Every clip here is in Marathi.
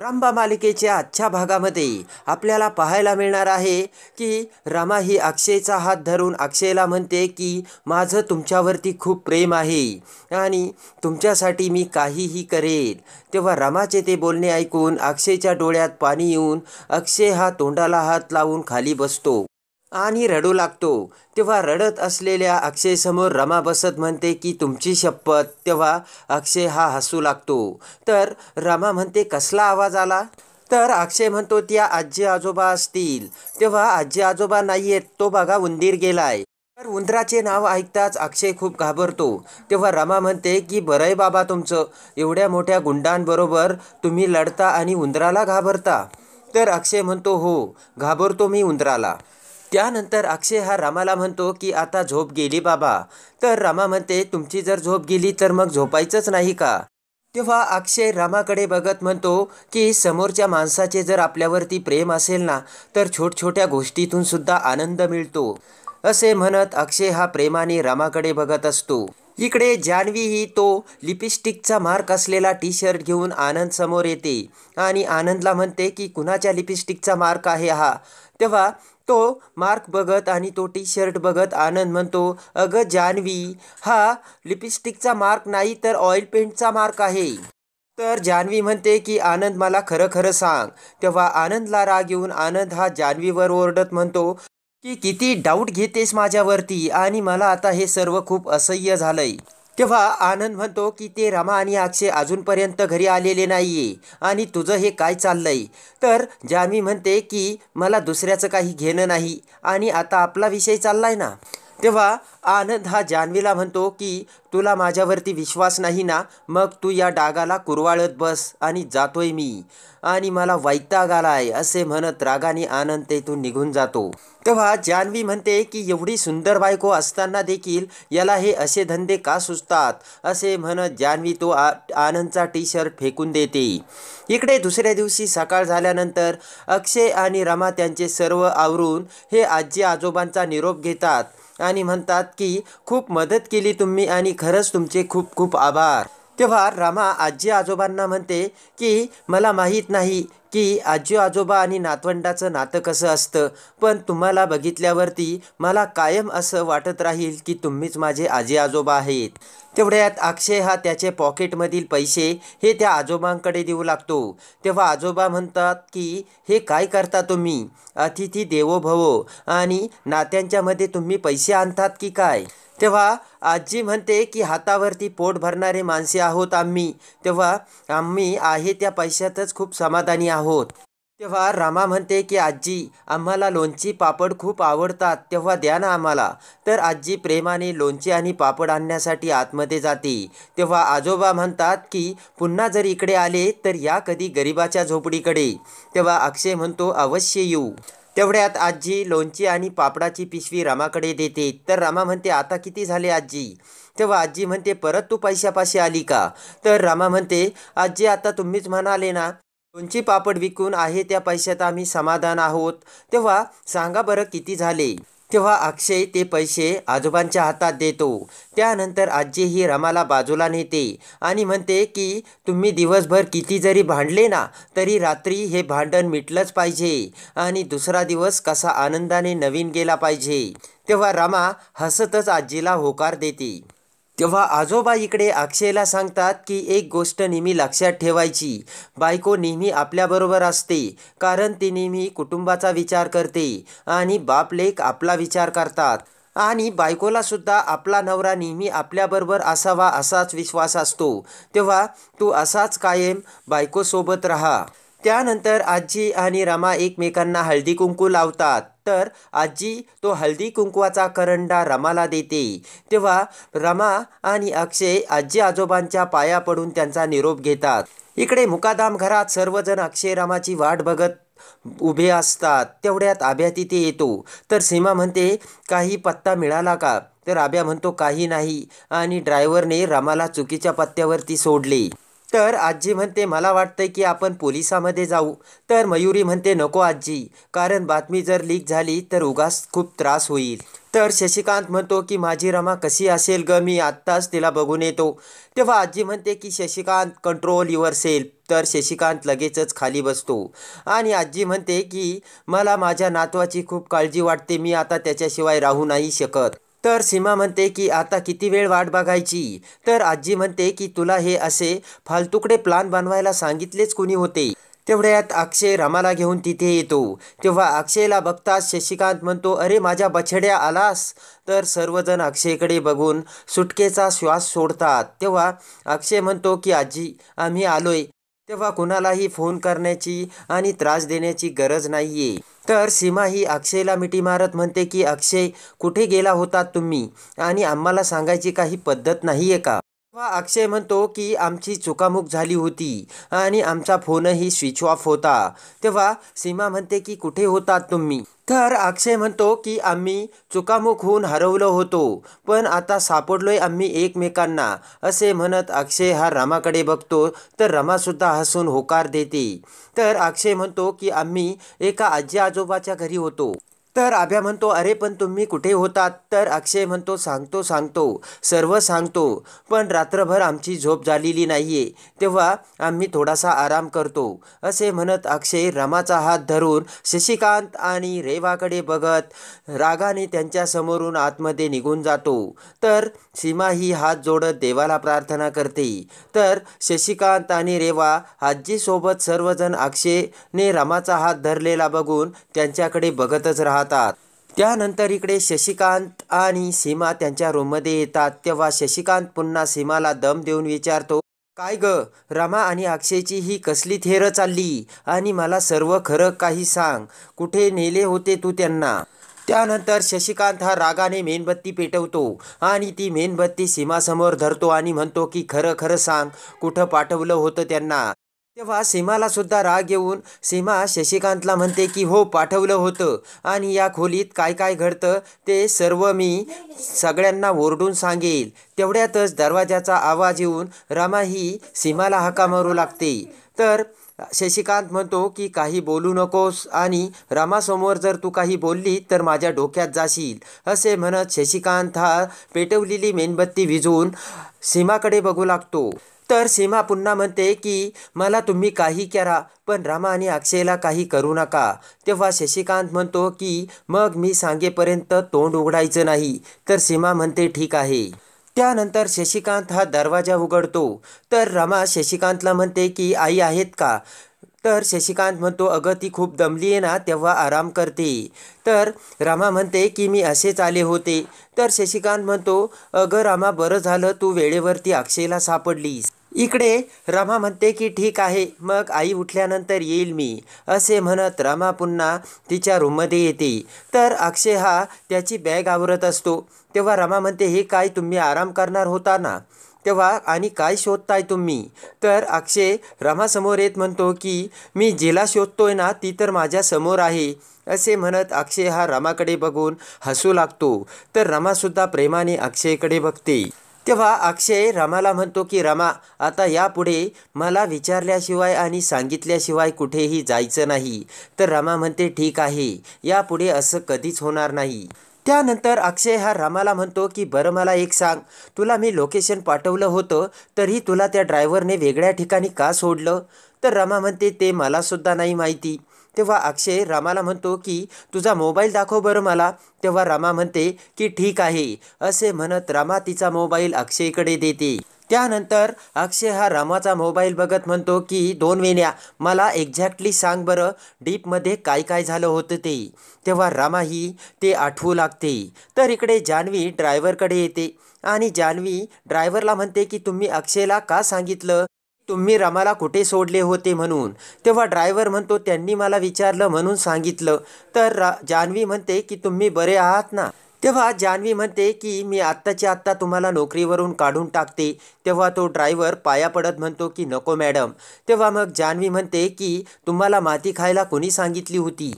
रंबा मालिकेच्या आजच्या भागामध्ये आपल्याला पाहायला मिळणार आहे की रमा ही अक्षयचा हात धरून अक्षयला म्हणते की माझं तुमच्यावरती खूप प्रेम आहे आणि तुमच्यासाठी मी काहीही करेन तेव्हा रमाचे ते बोलणे ऐकून अक्षयच्या डोळ्यात पाणी येऊन अक्षय हा तोंडाला हात लावून खाली बसतो आणि रडू लागतो तेव्हा रडत असलेल्या अक्षयसमोर रमा बसत म्हणते की तुमची शपथ तेव्हा अक्षय हा हसू लागतो तर रमा म्हणते कसला आवाज आला तर अक्षय म्हणतो त्या आजी आजोबा असतील तेव्हा आजी आजोबा नाही आहेत तो बघा उंदीर गेलाय तर उंदराचे नाव ऐकताच अक्षय खूप घाबरतो तेव्हा रमा म्हणते की बरंय बाबा तुमचं एवढ्या मोठ्या गुंडांबरोबर तुम्ही लढता आणि उंदराला घाबरता तर अक्षय म्हणतो हो घाबरतो मी उंदराला त्यानंतर अक्षय हा रामाला म्हणतो की आता झोप गेली बाबा तर रामा म्हणते तुमची जर झोप गेली तर मग झोपायचंच नाही का तेव्हा अक्षय रामाकडे बघत म्हणतो की समोरच्या माणसाचे जर आपल्यावरती प्रेम असेल ना तर छोट्या गोष्टीतून सुद्धा आनंद मिळतो असे म्हणत अक्षय हा प्रेमाने रामाकडे बघत असतो इकडे जान्हवी ही तो लिपस्टिकचा मार्क असलेला टी शर्ट घेऊन आनंद समोर येते आणि आनंदला म्हणते की कुणाच्या लिपस्टिकचा मार्क आहे हा तेव्हा तो मार्क बघत आणि तो टी शर्ट बघत आनंद म्हणतो अगं जान्हवी हा लिपस्टिकचा मार्क नाही तर ऑइल पेंटचा मार्क आहे तर जान्हवी म्हणते की आनंद मला खरं खरं सांग तेव्हा आनंदला राग येऊन आनंद हा जान्हवीवर ओरडत म्हणतो की किती डाऊट घेतेस माझ्यावरती आणि मला आता हे सर्व खूप असह्य झालंय तेव्हा आनंद म्हणतो की ते रमा आणि अक्षय अजूनपर्यंत घरी आलेले नाही आणि तुझं हे काय चाललंय तर जामी म्हणते की मला दुसऱ्याचं काही घेणं नाही आणि आता आपला विषय चाललाय ना तेव्हा आनंद हा जान्हवीला म्हणतो की तुला माझ्यावरती विश्वास नाही ना मग तू या डागाला कुरवाळत बस आणि जातोय मी आणि मला वैताग आलाय असे म्हणत रागाने आनंद तेथून निघून जातो तेव्हा जान्हवी म्हणते की एवढी सुंदर बायको असताना देखील याला हे असे धंदे का सुचतात असे म्हणत जान्हवी तो आ आनंदचा टी शर्ट फेकून देते इकडे दुसऱ्या दिवशी सकाळ झाल्यानंतर अक्षय आणि रमा त्यांचे सर्व आवरून हे आजी आजोबांचा निरोप घेतात आणि म्हणतात की खूप मदत केली तुम्ही आणि खरंच तुमचे खूप खूप आभार तेव्हा रामा आजी आजोबांना म्हणते की मला माहीत नाही की आजी आजोबा आणि नातवंडाचं नातं कसं असतं पण तुम्हाला बघितल्यावरती मला कायम असं वाटत राहील की तुम्हीच माझे आजी आजोबा आहेत तेवढ्यात अक्षय हा त्याचे पॉकेटमधील पैसे हे त्या आजोबांकडे देऊ लागतो तेव्हा आजोबा म्हणतात की हे काय करता तुम्ही अतिथी देवो भवो आणि नात्यांच्यामध्ये तुम्ही पैसे आणतात की काय तेव्हा आजी म्हणते की हातावरती पोट भरणारे माणसे आहोत आम्ही तेव्हा आम्ही आहे त्या पैशातच खूप समाधानी आहोत तेव्हा रामा म्हणते की आजी आम्हाला लोणची पापड खूप आवडतात तेव्हा द्या ना आम्हाला तर आजी प्रेमाने लोणची आणि पापड आणण्यासाठी आतमध्ये जाते तेव्हा आजोबा म्हणतात की पुन्हा जर इकडे आले तर या कधी गरिबाच्या झोपडीकडे तेव्हा अक्षय म्हणतो अवश्य येऊ तेवढ्यात आजी लोणची आणि पापडाची पिशवी रामाकडे देते तर रामा म्हणते आता किती झाले आजी तेव्हा आजी म्हणते परत तू पैशापाशी आली का तर रामा म्हणते आजी आता तुम्हीच म्हणाले ना लोणची पापड विकून आहे त्या पैशात आम्ही समाधान आहोत तेव्हा सांगा बरं किती झाले तेव्हा अक्षय ते पैसे आजोबांच्या हातात देतो त्यानंतर आजी ही रमाला बाजूला नेते आणि म्हणते की तुम्ही दिवसभर किती जरी भांडले ना तरी रात्री हे भांडण मिटलंच पाहिजे आणि दुसरा दिवस कसा आनंदाने नवीन गेला पाहिजे तेव्हा रमा हसतच आजीला होकार देते तेव्हा आजोबा इकडे अक्षयला सांगतात की एक गोष्ट नेहमी लक्षात ठेवायची बायको नेहमी आपल्याबरोबर असते कारण ती नेहमी कुटुंबाचा विचार करते आणि बाप आपला विचार करतात आणि बायकोला सुद्धा आपला नवरा नेहमी आपल्याबरोबर असावा असाच विश्वास असतो तेव्हा तू असाच कायम बायकोसोबत राहा त्यानंतर आजी आणि रमा एकमेकांना हळदी कुंकू लावतात तर आजी तो हल्दी कुंकवाचा करंडा रमाला देते तेव्हा रमा आणि अक्षय आजी आजोबांच्या पाया पडून त्यांचा निरोप घेतात इकडे मुकादाम घरात सर्वजण अक्षय रामाची वाट बघत उभे असतात तेवढ्यात आभ्या तिथे येतो तर सीमा म्हणते काही पत्ता मिळाला का तर आभ्या म्हणतो काही नाही आणि ड्रायव्हरने रामाला चुकीच्या पत्त्यावरती सोडले तर आजी म्हणते मला वाटतंय की आपण पोलिसामध्ये जाऊ तर मयुरी म्हणते नको आजी कारण बातमी जर लीक झाली तर उगास खूप त्रास होईल तर शशिकांत म्हणतो की माझी रमा कशी असेल ग मी आत्ताच तिला बघून येतो तेव्हा आजी म्हणते की शशिकांत कंट्रोल युअर सेल्फ तर शशिकांत लगेचच खाली बसतो आणि आजी म्हणते की मला माझ्या नातवाची खूप काळजी वाटते मी आता त्याच्याशिवाय राहू नाही शकत तर सीमा म्हणते की आता किती वेळ वाट बघायची तर आजी म्हणते की तुला हे असे फालतुकडे प्लान बनवायला सांगितलेच कुणी होते तेवढ्यात अक्षय रमाला घेऊन तिथे येतो तेव्हा अक्षयला बघताच शशिकांत म्हणतो अरे माझ्या बछड्या आलास तर सर्वजण अक्षयकडे बघून सुटकेचा श्वास सोडतात तेव्हा अक्षय म्हणतो की आजी आम्ही आलोय तेव्हा कुणालाही फोन करण्याची आणि त्रास देण्याची गरज नाही आहे तर सीमा ही अक्षयला मिठी मारत म्हणते की अक्षय कुठे गेला होता तुम्ही आणि आम्हाला सांगायची काही पद्धत नाही आहे का अक्षय म्हणतो की आमची चुकामुक झाली होती आणि आमचा फोनही स्विच ऑफ होता तेव्हा सीमा म्हणते की कुठे होतात तुम्ही तर अक्षय म्हणतो की आम्ही चुकामुक होऊन हरवलो होतो पण आता सापडलोय आम्ही एकमेकांना असे म्हणत अक्षय हा रमाकडे बघतो तर रमासुद्धा हसून होकार देते तर अक्षय म्हणतो की आम्ही एका आजी आजोबाच्या घरी होतो तर आभ्या म्हणतो अरे पण तुम्ही कुठे होतात तर अक्षय म्हणतो सांगतो सांगतो सर्व सांगतो पण रात्रभर आमची झोप झालेली नाही आहे तेव्हा आम्ही थोडासा आराम करतो असे म्हणत अक्षय रामाचा हात धरून शशिकांत आणि रेवाकडे बघत रागाने त्यांच्या समोरून आतमध्ये निघून जातो तर सीमा ही हात जोडत देवाला प्रार्थना करते तर शशिकांत आणि रेवा आजीसोबत सर्वजण अक्षयने रमाचा हात धरलेला बघून त्यांच्याकडे बघतच राहत जातात त्यानंतर इकडे शशिकांत आणि सीमा त्यांच्या रूममध्ये येतात तेव्हा शशिकांत पुन्हा सीमाला दम देऊन विचारतो काय ग रमा आणि अक्षयची ही कसली थेर चालली आणि मला सर्व खरं काही सांग कुठे नेले होते तू त्यांना त्यानंतर शशिकांत हा रागाने मेणबत्ती पेटवतो आणि ती मेणबत्ती सीमासमोर धरतो आणि म्हणतो की खरं खरं सांग कुठं पाठवलं होतं त्यांना तेव्हा सीमाला सुद्धा राग येऊन सीमा शशिकांतला म्हणते की हो पाठवलं होतं आणि या खोलीत काय काय घडतं ते सर्व मी सगळ्यांना ओरडून सांगेल तेवढ्यातच दरवाजाचा आवाज येऊन रमा ही सीमाला हका मारू लागते तर शशिकांत म्हणतो की काही बोलू नकोस आणि रामासमोर जर तू काही बोलली तर माझ्या डोक्यात जाशील असे म्हणत शशिकांत हा पेटवलेली मेणबत्ती विझवून सीमाकडे बघू लागतो तर सीमा पुन्हा म्हणते की मला तुम्ही काही करा पण रामा आणि अक्षयला काही करू नका तेव्हा शशिकांत म्हणतो की मग मी सांगेपर्यंत तोंड उघडायचं नाही तर सीमा म्हणते ठीक आहे त्यानंतर शशिकांत हा दरवाजा उघडतो तर रमा शशिकांतला म्हणते की आई आहेत का तर शशिकांत म्हणतो अगं ती खूप दमली आहे ना तेव्हा आराम करते तर रामा म्हणते की मी असेच आले होते तर शशिकांत म्हणतो अगं रामा बरं झालं तू वेळेवरती अक्षयला सापडलीस इकडे रमा म्हणते की ठीक आहे मग आई उठल्यानंतर येईल मी असे म्हणत रामा पुन्हा तिच्या रूममध्ये येते तर अक्षय हा त्याची बॅग आवरत असतो तेव्हा रमा म्हणते हे काय तुम्ही आराम करणार होता ना तेव्हा आणि काय शोधताय तुम्ही तर अक्षय रमासमोर येत म्हणतो की मी जिला शोधतोय ना ती तर माझ्या समोर आहे असे म्हणत अक्षय हा रमाकडे बघून हसू लागतो तर रमासुद्धा प्रेमाने अक्षयकडे बघते तेव्हा अक्षय रमाला म्हणतो की रमा आता यापुढे मला विचारल्याशिवाय आणि सांगितल्याशिवाय कुठेही जायचं नाही तर रमा म्हणते ठीक आहे यापुढे असं कधीच होणार नाही त्यानंतर अक्षय हा रामाला म्हणतो की बरं मला एक सांग तुला मी लोकेशन पाठवलं होतं तरी तुला त्या ड्रायव्हरने वेगळ्या ठिकाणी का सोडलं तर रमा म्हणते ते मलासुद्धा नाही माहिती तेव्हा अक्षय रामाला म्हणतो की तुझा मोबाईल दाखव बरं मला तेव्हा रामा म्हणते की ठीक आहे असे म्हणत रामा तिचा मोबाईल अक्षयकडे देते त्यानंतर अक्षय हा रामाचा मोबाईल बघत म्हणतो की दोन वेण्या मला एक्झॅक्टली सांग बरं डीपमध्ये काय काय झालं होतं ते तेव्हा रामाही ते आठवू लागते तर इकडे जान्हवी ड्रायव्हरकडे येते आणि जान्हवी ड्रायव्हरला म्हणते की तुम्ही अक्षयला का सांगितलं तुम्ही रामाला कुठे सोडले होते म्हणून तेव्हा ड्रायव्हर म्हणतो त्यांनी मला विचारलं म्हणून सांगितलं तर रा जान्हवी म्हणते की तुम्ही बरे आहात ना तेव्हा जान्हवी म्हणते की मी आत्ताच्या आत्ता तुम्हाला नोकरीवरून काढून टाकते तेव्हा तो ड्रायव्हर पाया पडत म्हणतो की नको मॅडम तेव्हा मग जान्हवी म्हणते की तुम्हाला माती खायला कोणी सांगितली होती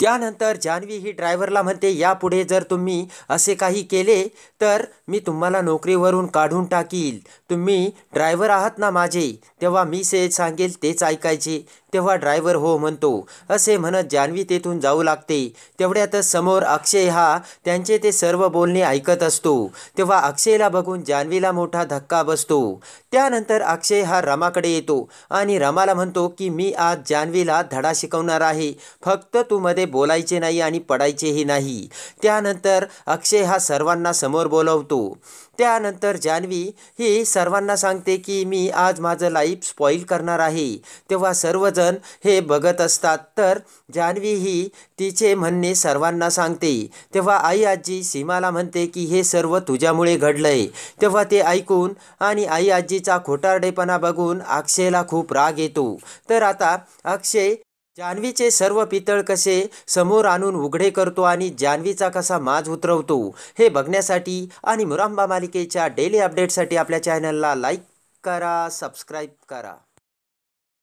त्यानंतर जान्हवी ही ड्रायव्हरला म्हणते यापुढे जर तुम्ही असे काही केले तर मी तुम्हाला नोकरीवरून काढून टाकील तुम्ही ड्रायव्हर आहात ना माझे तेव्हा मी से सांगेल तेच ऐकायचे तेव्हा ड्रायव्हर हो म्हणतो असे म्हणत जान्हवी तेथून जाऊ लागते तेवढ्यातच समोर अक्षय हा त्यांचे ते सर्व बोलणे ऐकत असतो तेव्हा अक्षयला बघून जान्हवीला मोठा धक्का बसतो त्यानंतर अक्षय हा रमाकडे येतो आणि रमाला म्हणतो की मी आज जान्हवीला धडा शिकवणार आहे फक्त तू मध्ये बोलायचे नाही आणि पडायचेही नाही त्यानंतर अक्षय हा सर्वांना समोर बोलवतो त्यानंतर जान्हवी ही सर्वांना सांगते की मी आज माझं लाईफ स्पॉईल करणार आहे तेव्हा सर्वजण हे बघत असतात तर जान्हवी ही तिचे म्हणणे सर्वांना सांगते तेव्हा आई आजी सीमाला म्हणते की हे सर्व तुझ्यामुळे घडलंय तेव्हा ते ऐकून आणि आई आजीचा खोटारडेपणा बघून अक्षयला खूप राग येतो तर आता अक्षय जान्हवीचे सर्व पितळ कसे समोर आणून उघडे करतो आणि जान्हवीचा कसा माज उतरवतो हे बघण्यासाठी आणि मुरांबा मालिकेच्या डेली अपडेटसाठी आपल्या चॅनलला लाईक करा सबस्क्राईब करा